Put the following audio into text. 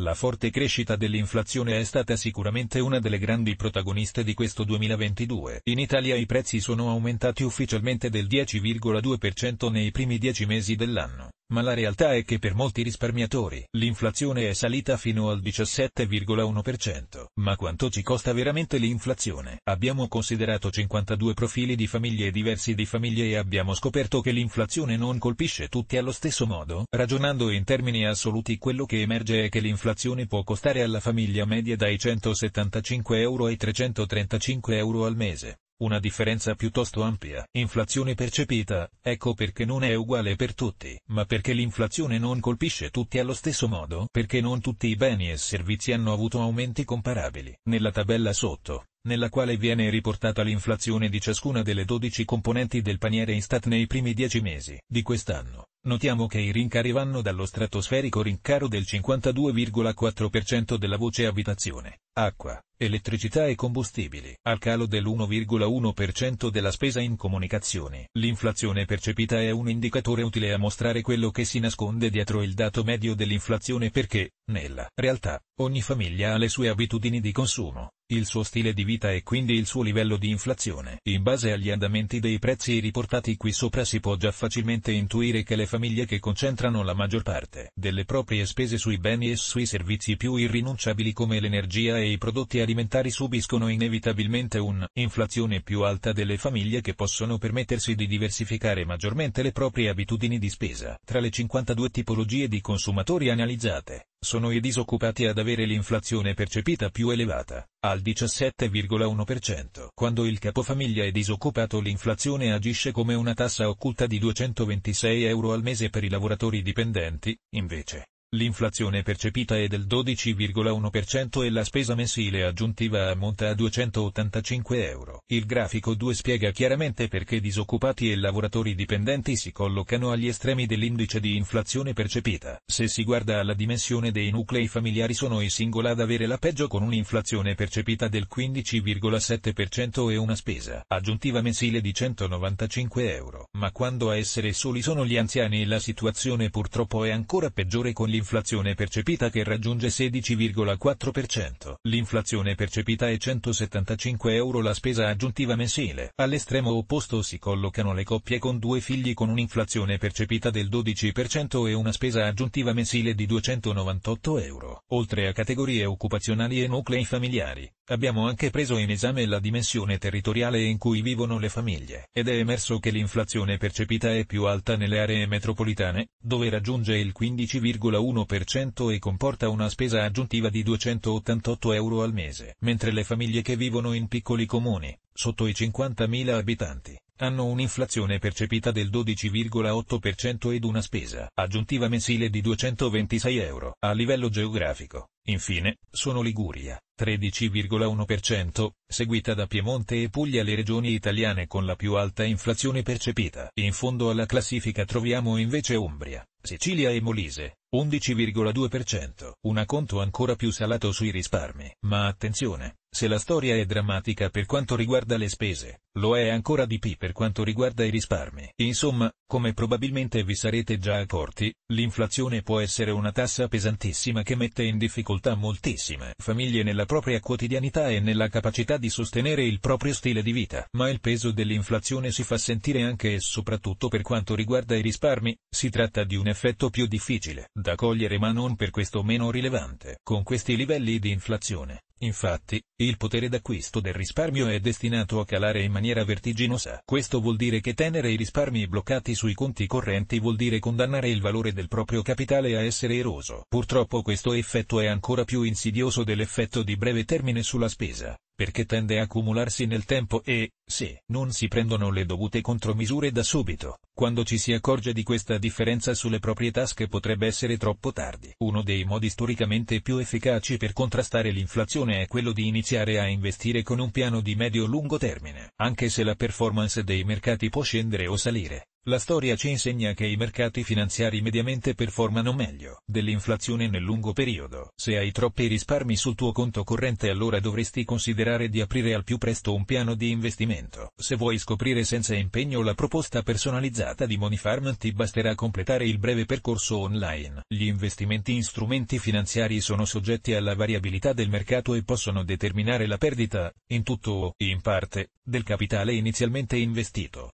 La forte crescita dell'inflazione è stata sicuramente una delle grandi protagoniste di questo 2022. In Italia i prezzi sono aumentati ufficialmente del 10,2% nei primi 10 mesi dell'anno, ma la realtà è che per molti risparmiatori l'inflazione è salita fino al 17,1%. Ma quanto ci costa veramente l'inflazione? Abbiamo considerato 52 profili di famiglie diversi di famiglie e abbiamo scoperto che l'inflazione non colpisce tutti allo stesso modo. Ragionando in termini assoluti quello che emerge è che l'inflazione può costare alla famiglia media dai 175 euro ai 335 euro al mese. Una differenza piuttosto ampia. Inflazione percepita, ecco perché non è uguale per tutti, ma perché l'inflazione non colpisce tutti allo stesso modo, perché non tutti i beni e servizi hanno avuto aumenti comparabili. Nella tabella sotto, nella quale viene riportata l'inflazione di ciascuna delle 12 componenti del paniere Istat nei primi 10 mesi di quest'anno. Notiamo che i rincari vanno dallo stratosferico rincaro del 52,4% della voce abitazione, acqua, elettricità e combustibili, al calo dell'1,1% della spesa in comunicazioni. L'inflazione percepita è un indicatore utile a mostrare quello che si nasconde dietro il dato medio dell'inflazione perché, nella realtà, ogni famiglia ha le sue abitudini di consumo, il suo stile di vita e quindi il suo livello di inflazione. In base agli andamenti dei prezzi riportati qui sopra si può già facilmente intuire che le famiglie che concentrano la maggior parte delle proprie spese sui beni e sui servizi più irrinunciabili come l'energia e i prodotti alimentari subiscono inevitabilmente un'inflazione più alta delle famiglie che possono permettersi di diversificare maggiormente le proprie abitudini di spesa. Tra le 52 tipologie di consumatori analizzate, sono i disoccupati ad avere l'inflazione percepita più elevata, al 17,1%. Quando il capofamiglia è disoccupato l'inflazione agisce come una tassa occulta di 226 euro al mese per i lavoratori dipendenti, invece, L'inflazione percepita è del 12,1% e la spesa mensile aggiuntiva ammonta a 285 euro. Il grafico 2 spiega chiaramente perché disoccupati e lavoratori dipendenti si collocano agli estremi dell'indice di inflazione percepita. Se si guarda alla dimensione dei nuclei familiari sono i singoli ad avere la peggio con un'inflazione percepita del 15,7% e una spesa aggiuntiva mensile di 195 euro. Ma quando a essere soli sono gli anziani la situazione purtroppo è ancora peggiore con l'inflazione l'inflazione percepita che raggiunge 16,4%. L'inflazione percepita è 175 euro la spesa aggiuntiva mensile. All'estremo opposto si collocano le coppie con due figli con un'inflazione percepita del 12% e una spesa aggiuntiva mensile di 298 euro, oltre a categorie occupazionali e nuclei familiari. Abbiamo anche preso in esame la dimensione territoriale in cui vivono le famiglie, ed è emerso che l'inflazione percepita è più alta nelle aree metropolitane, dove raggiunge il 15,1% e comporta una spesa aggiuntiva di 288 euro al mese, mentre le famiglie che vivono in piccoli comuni, sotto i 50.000 abitanti, hanno un'inflazione percepita del 12,8% ed una spesa aggiuntiva mensile di 226 euro. A livello geografico, infine, sono Liguria, 13,1%, seguita da Piemonte e Puglia le regioni italiane con la più alta inflazione percepita. In fondo alla classifica troviamo invece Umbria, Sicilia e Molise, 11,2%, un conto ancora più salato sui risparmi. Ma attenzione, se la storia è drammatica per quanto riguarda le spese, lo è ancora di più per quanto riguarda i risparmi. Insomma, come probabilmente vi sarete già accorti, l'inflazione può essere una tassa pesantissima che mette in difficoltà moltissime famiglie nella propria quotidianità e nella capacità di sostenere il proprio stile di vita. Ma il peso dell'inflazione si fa sentire anche e soprattutto per quanto riguarda i risparmi, si tratta di un effetto più difficile da cogliere ma non per questo meno rilevante. Con questi livelli di inflazione, infatti, il potere d'acquisto del risparmio è destinato a calare in maniera maniera vertiginosa. Questo vuol dire che tenere i risparmi bloccati sui conti correnti vuol dire condannare il valore del proprio capitale a essere eroso. Purtroppo questo effetto è ancora più insidioso dell'effetto di breve termine sulla spesa perché tende a accumularsi nel tempo e, se non si prendono le dovute contromisure da subito, quando ci si accorge di questa differenza sulle proprie tasche potrebbe essere troppo tardi. Uno dei modi storicamente più efficaci per contrastare l'inflazione è quello di iniziare a investire con un piano di medio-lungo termine, anche se la performance dei mercati può scendere o salire. La storia ci insegna che i mercati finanziari mediamente performano meglio dell'inflazione nel lungo periodo. Se hai troppi risparmi sul tuo conto corrente allora dovresti considerare di aprire al più presto un piano di investimento. Se vuoi scoprire senza impegno la proposta personalizzata di Monifarm ti basterà completare il breve percorso online. Gli investimenti in strumenti finanziari sono soggetti alla variabilità del mercato e possono determinare la perdita, in tutto o in parte, del capitale inizialmente investito.